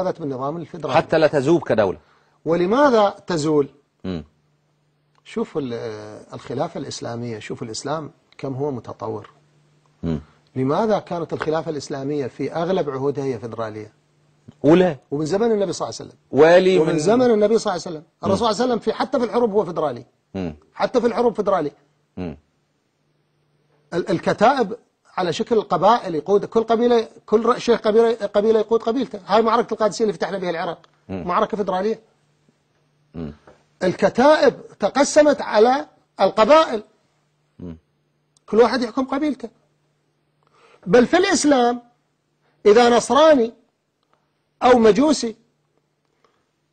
أخذت بالنظام الفدرالي حتى لا تزوب كدولة ولماذا تزول م. شوف الخلافة الإسلامية شوف الإسلام كم هو متطور م. لماذا كانت الخلافة الإسلامية في أغلب عهودها هي فدرالية أولى ومن زمن النبي صلى الله عليه وسلم والي ومن من... زمن النبي صلى الله عليه وسلم الرسول صلى الله عليه وسلم في حتى في الحروب هو فيدرالي حتى في الحروب فيدرالي الكتائب على شكل القبائل يقود كل قبيلة كل شيخ قبيلة, قبيلة يقود قبيلته هاي معركة القادسية اللي فتحنا بها العراق معركة فدرالية الكتائب تقسمت على القبائل كل واحد يحكم قبيلته بل في الإسلام إذا نصراني أو مجوسي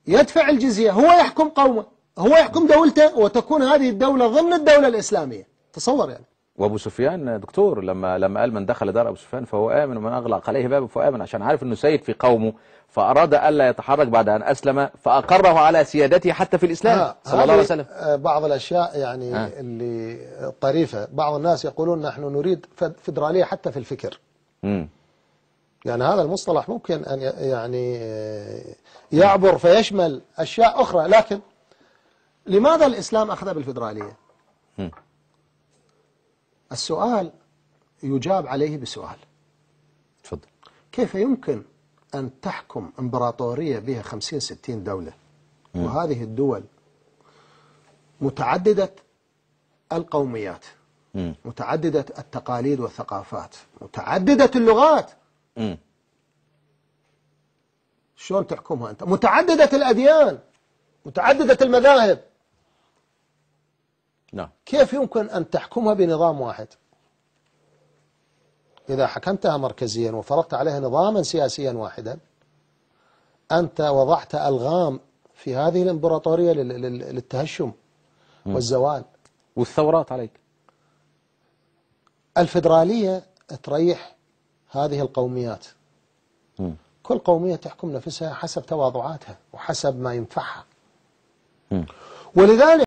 يدفع الجزية هو يحكم قومه هو يحكم دولته وتكون هذه الدولة ضمن الدولة الإسلامية تصور يعني وابو سفيان دكتور لما لما قال من دخل دار ابو سفيان فهو امن ومن اغلق عليه بابه فهو امن عشان عارف انه سيد في قومه فاراد الا يتحرك بعد ان اسلم فاقره على سيادته حتى في الاسلام آه صلى الله عليه وسلم آه، بعض الاشياء يعني آه اللي طريفه بعض الناس يقولون نحن نريد فدراليه حتى في الفكر امم يعني هذا المصطلح ممكن ان يعني آه، يعبر فيشمل اشياء اخرى لكن لماذا الاسلام اخذ بالفدراليه؟ امم السؤال يجاب عليه بسؤال تفضل كيف يمكن أن تحكم إمبراطورية بها 50-60 دولة مم. وهذه الدول متعددة القوميات مم. متعددة التقاليد والثقافات متعددة اللغات شلون تحكمها أنت متعددة الأديان متعددة المذاهب نعم كيف يمكن أن تحكمها بنظام واحد إذا حكمتها مركزيا وفرضت عليها نظاما سياسيا واحدا أنت وضعت ألغام في هذه الإمبراطورية للتهشم والزوال والثورات عليك الفدرالية تريح هذه القوميات كل قومية تحكم نفسها حسب تواضعاتها وحسب ما ينفعها ولذلك